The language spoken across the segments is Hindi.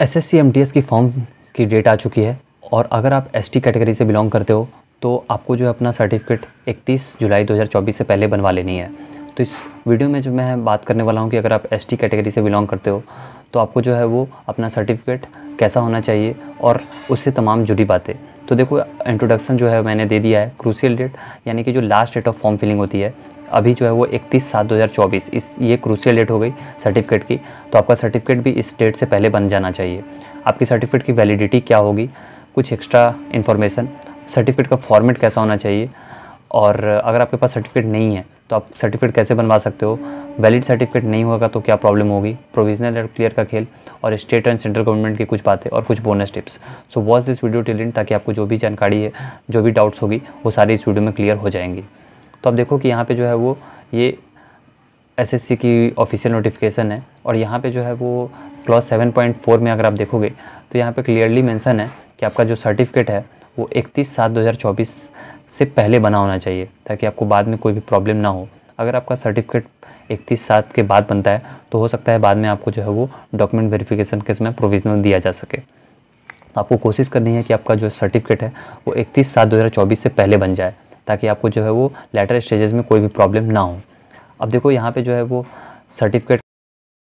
एस एस की फॉर्म की डेट आ चुकी है और अगर आप एस कैटेगरी से बिलोंग करते हो तो आपको जो है अपना सर्टिफिकेट 31 जुलाई 2024 से पहले बनवा लेनी है तो इस वीडियो में जो मैं बात करने वाला हूँ कि अगर आप एस कैटेगरी से बिलोंग करते हो तो आपको जो है वो अपना सर्टिफिकेट कैसा होना चाहिए और उससे तमाम जुड़ी बातें तो देखो इंट्रोडक्शन जो है मैंने दे दिया है क्रूसियल डेट यानी कि जो last date of form filling होती है अभी जो है वो 31 सात 2024 इस ये क्रूसियल डेट हो गई सर्टिफिकेट की तो आपका सर्टिफिकेट भी इस डेट से पहले बन जाना चाहिए आपकी सर्टिफिकेट की वैलिडिटी क्या होगी कुछ एक्स्ट्रा इन्फॉर्मेशन सर्टिफिकेट का फॉर्मेट कैसा होना चाहिए और अगर आपके पास सर्टिफिकेट नहीं है तो आप सर्टिफिकेट कैसे बनवा सकते हो वैलिड सर्टिफिकेट नहीं होगा तो क्या प्रॉब्लम होगी प्रोविजनल और क्लियर का खेल और स्टेट एंड सेंट्रल गवर्नमेंट की कुछ बातें और कुछ bonus tips so watch this video till ताकि आपको जो भी जानकारी है जो भी डाउट्स होगी वो सारी इस वीडियो में क्लियर हो जाएंगी तो आप देखो कि यहाँ पर जो है वो ये सी की ऑफिशियल नोटिफिकेशन है और यहाँ पर जो है वो क्लॉज सेवन पॉइंट फोर में अगर आप देखोगे तो यहाँ पर क्लियरली मैंसन है कि आपका जो सर्टिफिकेट है वो इकतीस सात दो हज़ार चौबीस से पहले बना होना चाहिए ताकि आपको बाद में कोई भी प्रॉब्लम ना हो अगर आपका सर्टिफिकेट इकतीस सात के बाद बनता है तो हो सकता है बाद में आपको जो है वो डॉक्यूमेंट वेरिफिकेशन के समय प्रोविजनल दिया जा सके तो आपको कोशिश करनी है कि आपका जो सर्टिफिकेट है वो इकतीस सात दो से पहले बन जाए ताकि आपको जो है वो लेटर स्टेजेस में कोई भी प्रॉब्लम ना हो अब देखो यहाँ पे जो है वो सर्टिफिकेट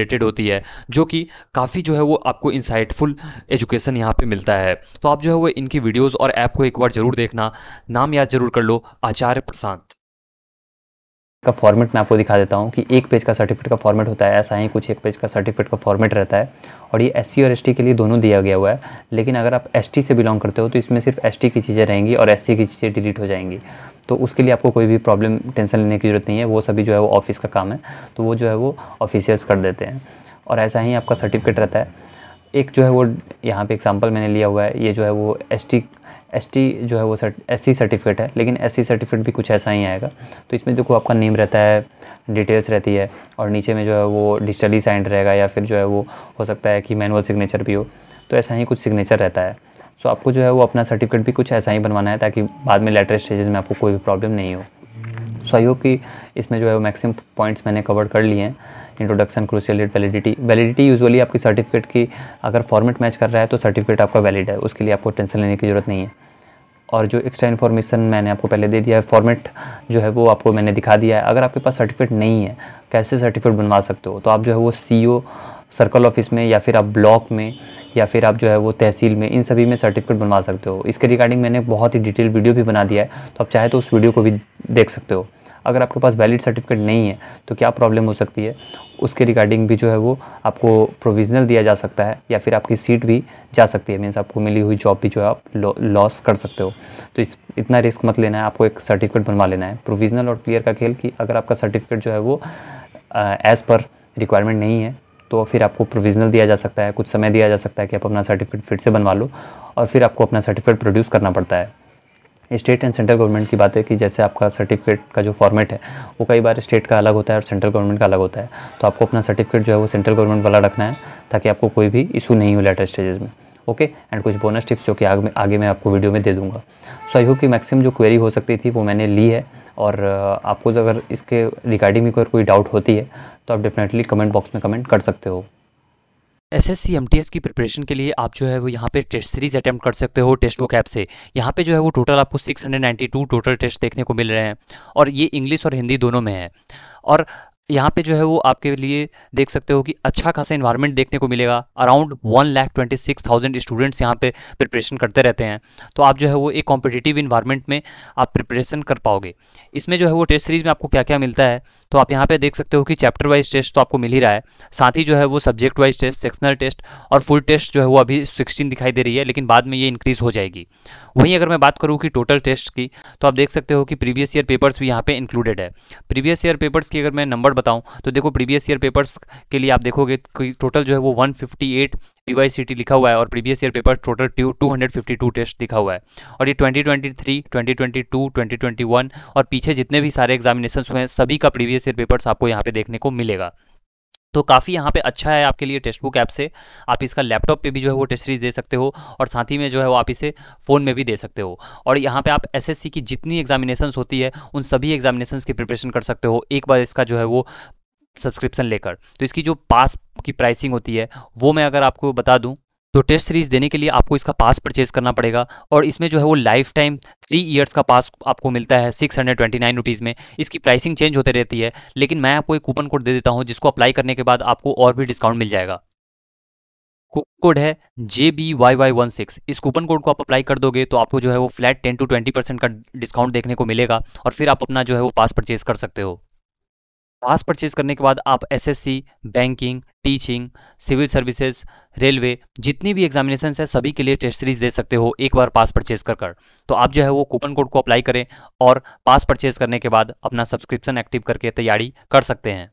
रिलेटेड होती है जो कि काफ़ी जो है वो आपको इंसाइटफुल एजुकेशन यहाँ पे मिलता है तो आप जो है वो इनकी वीडियोस और ऐप को एक बार ज़रूर देखना नाम याद जरूर कर लो आचार्य प्रशांत का फॉर्मेट मैं आपको दिखा देता हूँ कि एक पेज का सर्टिफिकेट का फॉर्मेट होता है ऐसा ही कुछ एक पेज का सर्टिफिकेट का फॉर्मेट रहता है और ये एस और एस के लिए दोनों दिया गया हुआ है लेकिन अगर आप एस से बिलोंग करते हो तो इसमें सिर्फ एस की चीज़ें रहेंगी और एस की चीज़ें डिलीट हो जाएंगी तो उसके लिए आपको कोई भी प्रॉब्लम टेंशन लेने की ज़रूरत नहीं है वो सभी जो है वो ऑफिस का काम है तो वो जो है वो ऑफिशियल्स कर देते हैं और ऐसा ही आपका सर्टिफिकेट रहता है एक जो है वो यहाँ पे एग्जांपल मैंने लिया हुआ है ये जो है वो एस एसटी जो है वो एससी सर्टिफिकेट है लेकिन एससी सर्टिफिकेट भी कुछ ऐसा ही आएगा तो इसमें देखो आपका नेम रहता है डिटेल्स रहती है और नीचे में जो है वो डिजिटली साइंड रहेगा या फिर जो है वो हो सकता है कि मैनुअल सिग्नेचर भी हो तो ऐसा ही कुछ सिग्नेचर रहता है सो तो आपको जो है वो अपना सर्टिफिकेट भी कुछ ऐसा ही बनवाना है ताकि बाद में लेटर स्टेजेस में आपको कोई भी प्रॉब्लम नहीं हो सो आई होप कि इसमें जो है वो मैक्सिमम पॉइंट्स मैंने कवर कर लिए हैं introduction crucial date validity validity usually आपकी सर्टिफिकेट की अगर फॉर्मेट मैच कर रहा है तो सर्टिफिकेट आपका वैलिड है उसके लिए आपको टेंशन लेने की ज़रूरत नहीं है और जो एक्स्ट्रा इन्फॉर्मेशन मैंने आपको पहले दे दिया है फॉर्मेट जो है वो आपको मैंने दिखा दिया है अगर आपके पास सर्टिफिकेट नहीं है कैसे सर्टिफिकेट बनवा सकते हो तो आप जो है वो सी सर्कल ऑफिस में या फिर आप ब्लॉक में या फिर आप जो है वो तहसील में इन सभी में सर्टिफिकेट बनवा सकते हो इसके रिगार्डिंग मैंने बहुत ही डिटेल वीडियो भी बना दिया है तो आप चाहे तो उस वीडियो को भी देख सकते हो अगर आपके पास वैलिड सर्टिफिकेट नहीं है तो क्या प्रॉब्लम हो सकती है उसके रिगार्डिंग भी जो है वो आपको प्रोविजनल दिया जा सकता है या फिर आपकी सीट भी जा सकती है मीन्स आपको मिली हुई जॉब भी जो है आप लॉस कर सकते हो तो इस इतना रिस्क मत लेना है आपको एक सर्टिफिकेट बनवा लेना है प्रोविजनल और क्लियर का खेल कि अगर आपका सर्टिफिकेट जो है वो एज़ पर रिक्वायरमेंट नहीं है तो फिर आपको प्रोविजनल दिया जा सकता है कुछ समय दिया जा सकता है कि आप अपना सर्टिफिकेट फिर से बनवा लो और फिर आपको अपना सर्टिफिकेट प्रोड्यूस करना पड़ता है स्टेट एंड सेंट्रल गवर्नमेंट की बात है कि जैसे आपका सर्टिफिकेट का जो फॉर्मेट है वो कई बार स्टेट का अलग होता है और सेंट्रल गवर्नमेंट का अलग होता है तो आपको अपना सर्टिफिकेट जो है वो सेंट्रल गवर्नमेंट वाला रखना है ताकि आपको कोई भी इशू नहीं हो लेटर स्टेजेस में ओके एंड कुछ बोनस टिप्स जो कि आगे आगे मैं आपको वीडियो में दे दूंगा सो आई होप कि मैक्सिमम जो क्वेरी हो सकती थी वो मैंने ली है और आपको जो अगर इसके रिगार्डिंग भी कोई डाउट होती है तो आप डेफिनेटली कमेंट बॉक्स में कमेंट कर सकते हो S S C M T S की प्रिपरेशन के लिए आप जो है वो यहाँ पे टेस्ट सीरीज अटैम्प्ट कर सकते हो टेस्ट बुक ऐप से यहाँ पे जो है वो टोटल आपको 692 टोटल टेस्ट देखने को मिल रहे हैं और ये इंग्लिश और हिंदी दोनों में है और यहाँ पे जो है वो आपके लिए देख सकते हो कि अच्छा खासा इन्वायरमेंट देखने को मिलेगा around one lakh twenty six thousand students यहाँ पे प्रिपरेशन करते रहते हैं तो आप जो है वो एक कॉम्पिटिटिव इन्वायरमेंट में आप प्रिपरेशन कर पाओगे इसमें जो है वो टेस्ट सीरीज में आपको क्या क्या मिलता है तो आप यहाँ पे देख सकते हो कि चैप्टर वाइज टेस्ट तो आपको मिल ही रहा है साथ ही जो है वो subject wise test sectional test और फुल टेस्ट जो है वो अभी सिक्सटीन दिखाई दे रही है लेकिन बाद में ये इंक्रीज़ हो जाएगी वहीं अगर मैं बात करूँ कि टोटल टेस्ट की तो आप देख सकते हो कि प्रीवियस ईयर पेपर्स भी यहाँ पे इंक्लूडेड है प्रीवियस ईयर पेपर्स की अगर मैं नंबर बताऊँ तो देखो प्रीवियस ईयर पेपर्स के लिए आप देखोगे टोटल जो है वो वन पीवाईसीटी लिखा हुआ है और previous year paper total two two test लिखा हुआ है और ये 2023, 2022, 2021 और पीछे जितने भी सारे एग्जामिनेशन हुए हैं सभी का प्रीवियस ईयर पेपर्स आपको यहाँ पे देखने को मिलेगा तो काफ़ी यहाँ पे अच्छा है आपके लिए टेक्स्ट बुक ऐप से आप इसका लैपटॉप पे भी जो है वो टेस्ट सीरीज दे सकते हो और साथ ही में जो है वो आप इसे फ़ोन में भी दे सकते हो और यहाँ पे आप एसएससी की जितनी एग्जामिनेशंस होती है उन सभी एग्जामिनेशंस की प्रिपरेशन कर सकते हो एक बार इसका जो है वो सब्सक्रिप्शन लेकर तो इसकी जो पास की प्राइसिंग होती है वो मैं अगर आपको बता दूं तो टेस्ट सीरीज देने के लिए आपको इसका पास परचेज करना पड़ेगा और इसमें जो है वो लाइफ टाइम थ्री ईयर्स का पास आपको मिलता है six hundred twenty nine rupees में इसकी प्राइसिंग चेंज होते रहती है लेकिन मैं आपको एक कूपन कोड दे देता हूँ जिसको अप्लाई करने के बाद आपको और भी डिस्काउंट मिल जाएगा कूपन कोड है J B Y Y one six इस कूपन कोड को आप अप्लाई कर दोगे तो आपको जो है वो flat ten to twenty percent का डिस्काउंट देखने को मिलेगा और फिर आप अपना जो है वो पास परचेज कर सकते हो पास परचेज करने के बाद आप SSC, banking teaching civil services railway जितनी भी एग्जामिनेशन है सभी के लिए टेस्ट सीरीज दे सकते हो एक बार पास परचेज कर कर तो आप जो है वो कूपन कोड को अप्लाई करें और पास परचेज करने के बाद अपना सब्सक्रिप्शन एक्टिव करके तैयारी कर सकते हैं